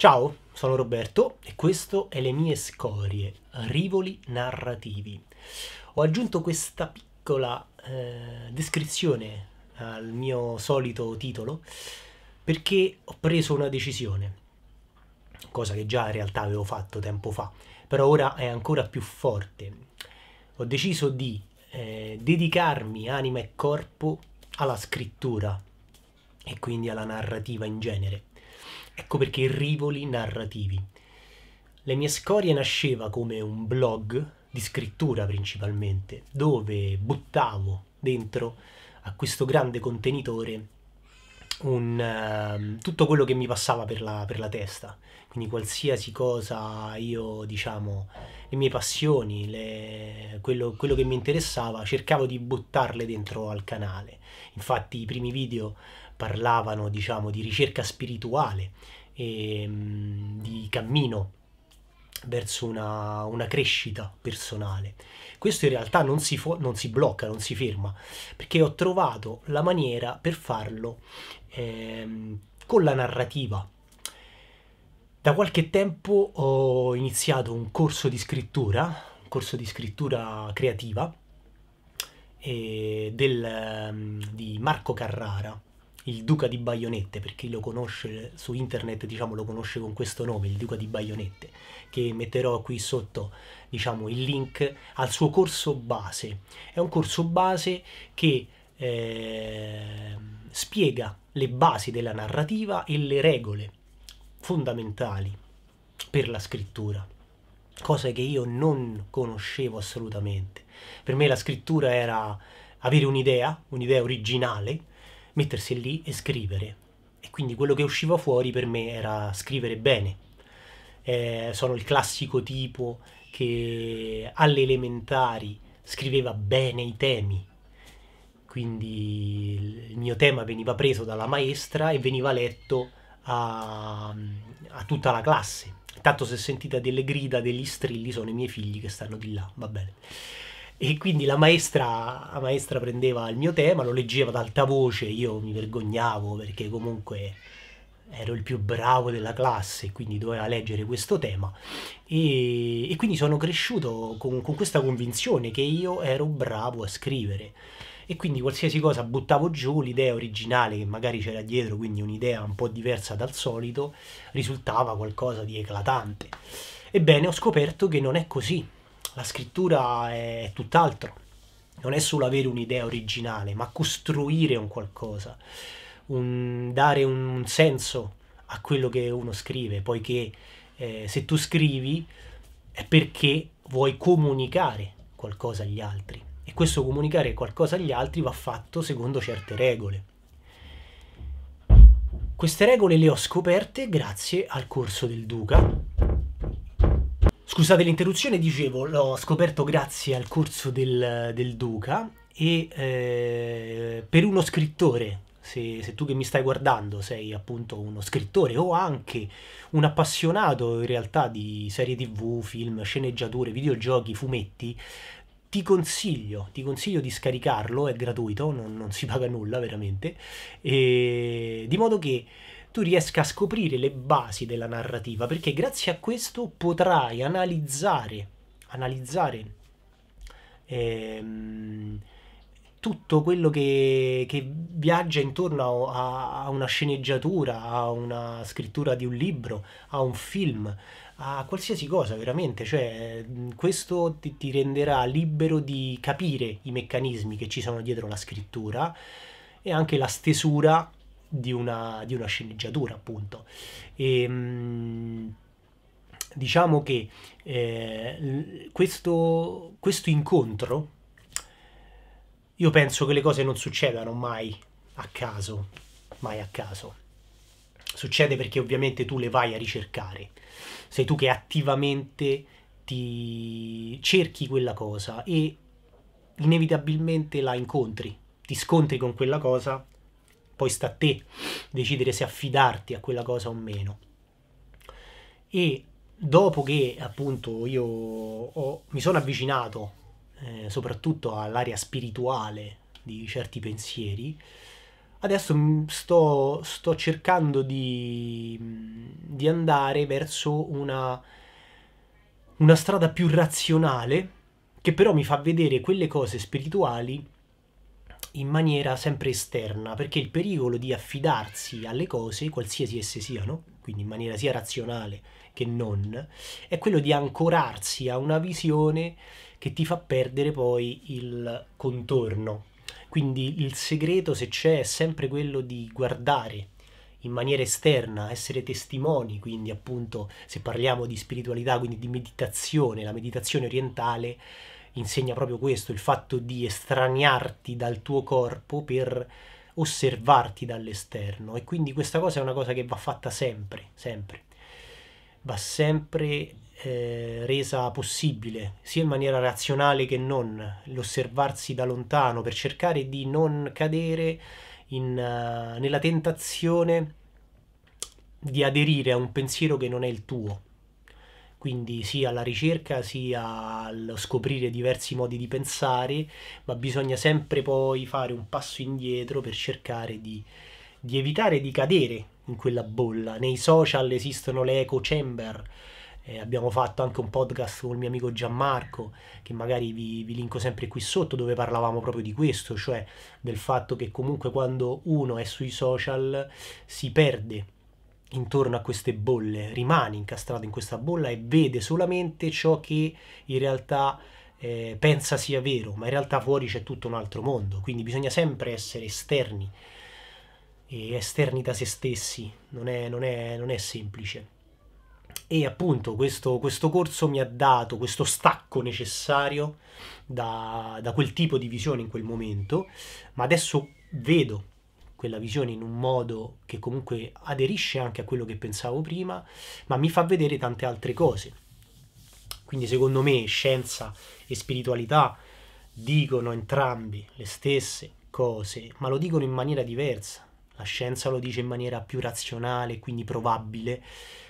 Ciao, sono Roberto e questo è Le mie scorie, rivoli narrativi. Ho aggiunto questa piccola eh, descrizione al mio solito titolo perché ho preso una decisione, cosa che già in realtà avevo fatto tempo fa, però ora è ancora più forte. Ho deciso di eh, dedicarmi anima e corpo alla scrittura e quindi alla narrativa in genere Ecco perché rivoli narrativi. Le mie scorie nasceva come un blog di scrittura principalmente, dove buttavo dentro a questo grande contenitore un, uh, tutto quello che mi passava per la, per la, testa, quindi qualsiasi cosa io diciamo, le mie passioni, le, quello, quello, che mi interessava, cercavo di buttarle dentro al canale. Infatti i primi video parlavano diciamo, di ricerca spirituale, e, um, di cammino verso una, una, crescita personale. Questo in realtà non si, fo- non si, blocca, non si ferma, perché ho trovato la maniera per farlo ehm, con la narrativa. Da qualche tempo ho iniziato un corso di scrittura, un corso di scrittura creativa eh, del, ehm, di Marco Carrara, il duca di Baionette, per chi lo conosce su internet diciamo lo conosce con questo nome, il duca di Baionette, che metterò qui sotto diciamo il link al suo corso base. È un corso base che eh, spiega le basi della narrativa e le regole fondamentali per la scrittura, cosa che io non conoscevo assolutamente. Per me la scrittura era avere un'idea, un'idea originale, mettersi lì e scrivere. E quindi quello che usciva fuori per me era scrivere bene. Eh, sono il classico tipo che alle elementari scriveva bene i temi. Quindi il mio tema veniva preso dalla maestra e veniva letto a, a tutta la classe. Tanto se sentite delle grida, degli strilli, sono i miei figli che stanno di là, va bene. E quindi la maestra, la maestra prendeva il mio tema, lo leggeva ad alta voce, io mi vergognavo perché comunque ero il più bravo della classe, e quindi doveva leggere questo tema. E, e quindi sono cresciuto con, con, questa convinzione che io ero bravo a scrivere. E quindi qualsiasi cosa buttavo giù, l'idea originale che magari c'era dietro, quindi un'idea un po' diversa dal solito, risultava qualcosa di eclatante. Ebbene, ho scoperto che non è così la scrittura è tutt'altro. Non è solo avere un'idea originale, ma costruire un qualcosa, un, dare un senso a quello che uno scrive, poiché eh, se tu scrivi è perché vuoi comunicare qualcosa agli altri e questo comunicare qualcosa agli altri va fatto secondo certe regole. Queste regole le ho scoperte grazie al corso del Duca Scusate l'interruzione, dicevo, l'ho scoperto grazie al corso del, del Duca e eh, per uno scrittore, se, se, tu che mi stai guardando sei appunto uno scrittore o anche un appassionato in realtà di serie tv, film, sceneggiature, videogiochi, fumetti, ti consiglio, ti consiglio di scaricarlo, è gratuito, non, non si paga nulla veramente, e, di modo che tu riesca a scoprire le basi della narrativa, perché grazie a questo potrai analizzare, analizzare ehm, tutto quello che, che viaggia intorno a, a, una sceneggiatura, a una scrittura di un libro, a un film, a qualsiasi cosa veramente, cioè mm, questo ti, ti renderà libero di capire i meccanismi che ci sono dietro la scrittura e anche la stesura di una, di una sceneggiatura, appunto. E, ehm, diciamo che eh, questo, questo incontro, io penso che le cose non succedano mai a caso, mai a caso. Succede perché ovviamente tu le vai a ricercare, sei tu che attivamente ti cerchi quella cosa e inevitabilmente la incontri, ti scontri con quella cosa poi sta a te decidere se affidarti a quella cosa o meno. E dopo che appunto io ho, mi sono avvicinato eh, soprattutto all'area spirituale di certi pensieri, adesso sto, sto cercando di, mm, di, andare verso una, una strada più razionale che però mi fa vedere quelle cose spirituali in maniera sempre esterna, perché il pericolo di affidarsi alle cose, qualsiasi esse siano, quindi in maniera sia razionale che non, è quello di ancorarsi a una visione che ti fa perdere poi il contorno. Quindi il segreto, se c'è, è sempre quello di guardare in maniera esterna, essere testimoni, quindi appunto se parliamo di spiritualità, quindi di meditazione, la meditazione orientale insegna proprio questo, il fatto di estraniarti dal tuo corpo per osservarti dall'esterno e quindi questa cosa è una cosa che va fatta sempre, sempre. Va sempre eh, resa possibile, sia in maniera razionale che non, l'osservarsi da lontano per cercare di non cadere in, uh, nella tentazione di aderire a un pensiero che non è il tuo quindi sia alla ricerca sia allo scoprire diversi modi di pensare, ma bisogna sempre poi fare un passo indietro per cercare di, di evitare di cadere in quella bolla. Nei social esistono le eco chamber, eh, abbiamo fatto anche un podcast con il mio amico Gianmarco, che magari vi, vi, linko sempre qui sotto, dove parlavamo proprio di questo, cioè del fatto che comunque quando uno è sui social si perde intorno a queste bolle, rimane incastrato in questa bolla e vede solamente ciò che in realtà eh, pensa sia vero, ma in realtà fuori c'è tutto un altro mondo, quindi bisogna sempre essere esterni e esterni da se stessi, non è, non è, non è semplice. E appunto questo, questo, corso mi ha dato questo stacco necessario da, da quel tipo di visione in quel momento, ma adesso vedo quella visione in un modo che comunque aderisce anche a quello che pensavo prima, ma mi fa vedere tante altre cose. Quindi secondo me scienza e spiritualità dicono entrambi le stesse cose, ma lo dicono in maniera diversa. La scienza lo dice in maniera più razionale, quindi probabile,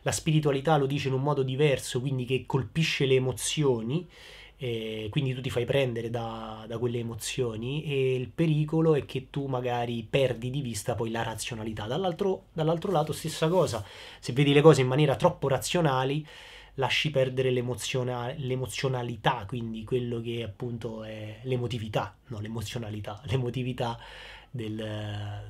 la spiritualità lo dice in un modo diverso, quindi che colpisce le emozioni eh, quindi tu ti fai prendere da, da, quelle emozioni e il pericolo è che tu magari perdi di vista poi la razionalità. Dall'altro, dall'altro lato stessa cosa, se vedi le cose in maniera troppo razionali lasci perdere l'emozional- l'emozionalità, quindi quello che appunto è l'emotività, no l'emozionalità, l'emotività del,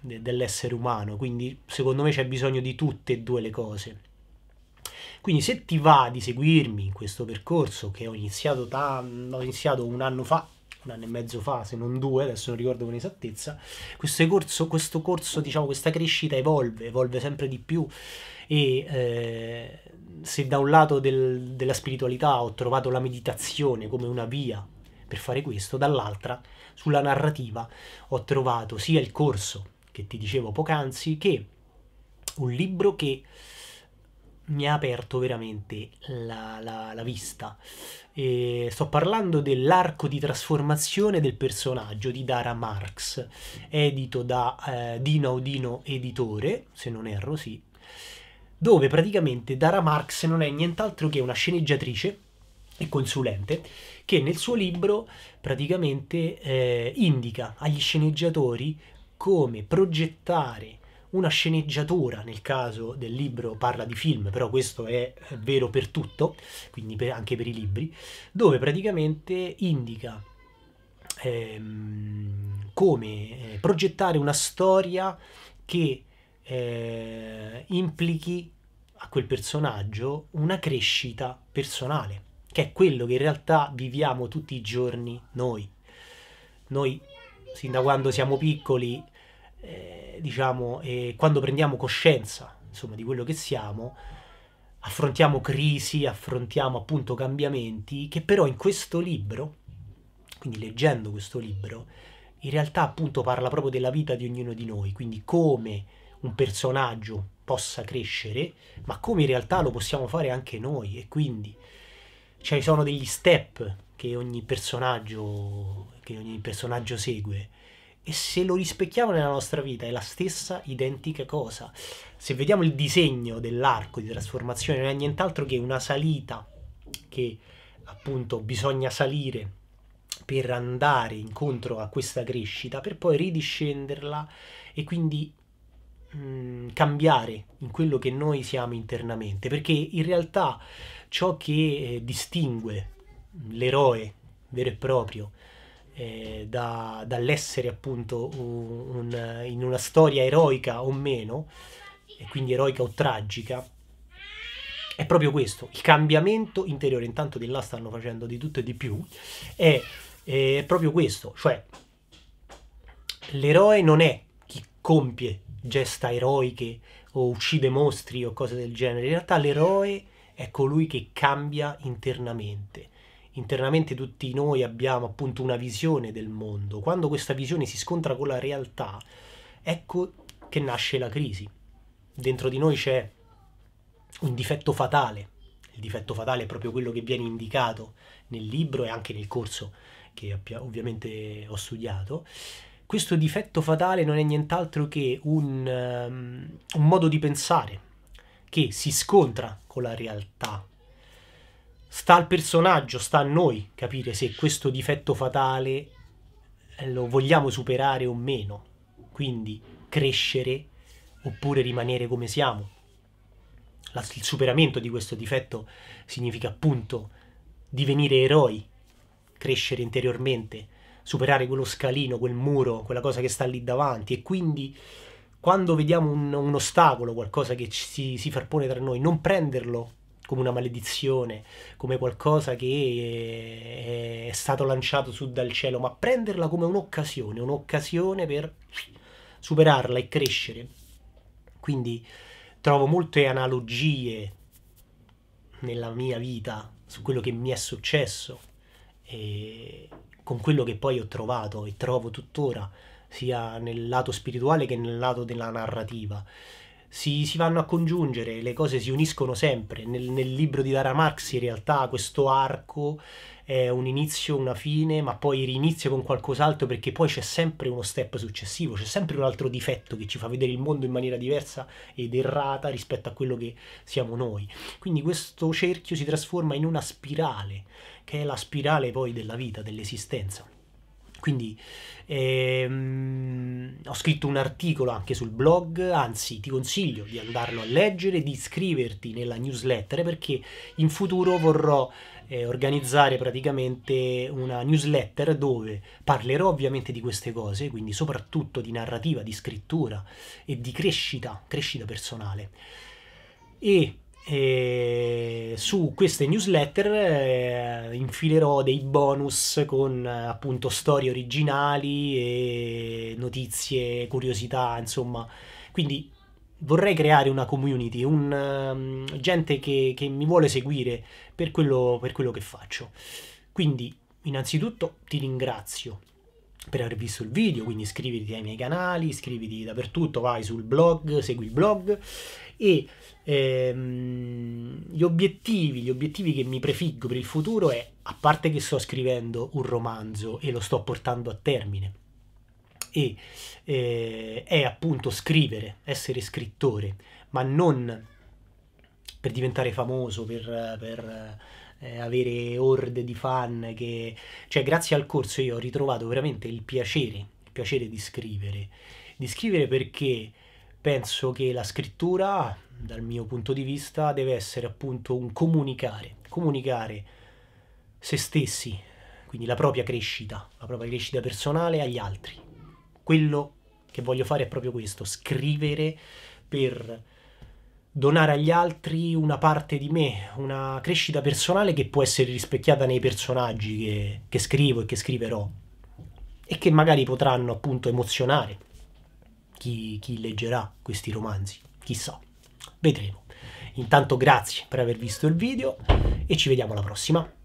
dell'essere umano, quindi secondo me c'è bisogno di tutte e due le cose. Quindi se ti va di seguirmi in questo percorso che ho iniziato, ta- ho iniziato un anno fa, un anno e mezzo fa, se non due, adesso non ricordo con esattezza, questo corso, questo corso diciamo, questa crescita evolve, evolve sempre di più e eh, se da un lato del, della spiritualità ho trovato la meditazione come una via per fare questo, dall'altra sulla narrativa ho trovato sia il corso che ti dicevo poc'anzi che un libro che mi ha aperto veramente la, la, la vista. E sto parlando dell'arco di trasformazione del personaggio di Dara Marx, edito da eh, Dino Audino Editore, se non erro, sì, dove praticamente Dara Marx non è nient'altro che una sceneggiatrice e consulente che nel suo libro praticamente eh, indica agli sceneggiatori come progettare una sceneggiatura, nel caso del libro parla di film, però questo è vero per tutto, quindi per, anche per i libri, dove praticamente indica ehm, come eh, progettare una storia che eh, implichi a quel personaggio una crescita personale, che è quello che in realtà viviamo tutti i giorni noi. Noi, sin da quando siamo piccoli, eh, diciamo, e quando prendiamo coscienza insomma, di quello che siamo, affrontiamo crisi, affrontiamo appunto cambiamenti che però in questo libro, quindi leggendo questo libro, in realtà appunto parla proprio della vita di ognuno di noi, quindi come un personaggio possa crescere, ma come in realtà lo possiamo fare anche noi e quindi ci cioè, sono degli step che ogni personaggio, che ogni personaggio segue e se lo rispecchiamo nella nostra vita è la stessa identica cosa. Se vediamo il disegno dell'arco di trasformazione non è nient'altro che una salita che appunto bisogna salire per andare incontro a questa crescita per poi ridiscenderla e quindi mh, mm, cambiare in quello che noi siamo internamente perché in realtà ciò che eh, distingue l'eroe vero e proprio eh, da, dall'essere appunto un, un, in una storia eroica o meno, e quindi eroica o tragica, è proprio questo, il cambiamento interiore, intanto di là stanno facendo di tutto e di più, è, è proprio questo, cioè l'eroe non è chi compie gesta eroiche o uccide mostri o cose del genere, in realtà l'eroe è colui che cambia internamente, internamente tutti noi abbiamo appunto una visione del mondo, quando questa visione si scontra con la realtà, ecco che nasce la crisi. Dentro di noi c'è un difetto fatale, il difetto fatale è proprio quello che viene indicato nel libro e anche nel corso che ovviamente ho studiato. Questo difetto fatale non è nient'altro che un, um, un modo di pensare che si scontra con la realtà sta al personaggio, sta a noi capire se questo difetto fatale eh, lo vogliamo superare o meno, quindi crescere oppure rimanere come siamo. La, il superamento di questo difetto significa appunto divenire eroi, crescere interiormente, superare quello scalino, quel muro, quella cosa che sta lì davanti e quindi quando vediamo un, un ostacolo, qualcosa che ci, si, si farpone tra noi, non prenderlo come una maledizione, come qualcosa che eh, è, stato lanciato su dal cielo, ma prenderla come un'occasione, un'occasione per superarla e crescere. Quindi trovo molte analogie nella mia vita su quello che mi è successo e con quello che poi ho trovato e trovo tuttora sia nel lato spirituale che nel lato della narrativa si, si, vanno a congiungere, le cose si uniscono sempre. Nel, nel, libro di Dara Marx in realtà questo arco è un inizio, una fine, ma poi rinizia con qualcos'altro perché poi c'è sempre uno step successivo, c'è sempre un altro difetto che ci fa vedere il mondo in maniera diversa ed errata rispetto a quello che siamo noi. Quindi questo cerchio si trasforma in una spirale, che è la spirale poi della vita, dell'esistenza. Quindi ehm, ho scritto un articolo anche sul blog, anzi ti consiglio di andarlo a leggere, di iscriverti nella newsletter perché in futuro vorrò eh, organizzare praticamente una newsletter dove parlerò ovviamente di queste cose, quindi soprattutto di narrativa, di scrittura e di crescita, crescita personale. E e su queste newsletter eh, infilerò dei bonus con eh, appunto storie originali e notizie, curiosità, insomma. Quindi vorrei creare una community, un, um, gente che, che, mi vuole seguire per quello, per quello che faccio. Quindi innanzitutto ti ringrazio per aver visto il video, quindi iscriviti ai miei canali, iscriviti dappertutto, vai sul blog, segui il blog e ehm, gli, obiettivi, gli obiettivi che mi prefiggo per il futuro è, a parte che sto scrivendo un romanzo e lo sto portando a termine, e eh, è appunto scrivere, essere scrittore, ma non per diventare famoso, per, per eh, avere orde di fan che... Cioè, grazie al corso io ho ritrovato veramente il piacere, il piacere di scrivere. Di scrivere perché penso che la scrittura, dal mio punto di vista, deve essere appunto un comunicare, comunicare se stessi, quindi la propria crescita, la propria crescita personale agli altri. Quello che voglio fare è proprio questo, scrivere per donare agli altri una parte di me, una crescita personale che può essere rispecchiata nei personaggi che, che scrivo e che scriverò e che magari potranno appunto emozionare chi, chi leggerà questi romanzi, chissà, vedremo. Intanto grazie per aver visto il video e ci vediamo alla prossima.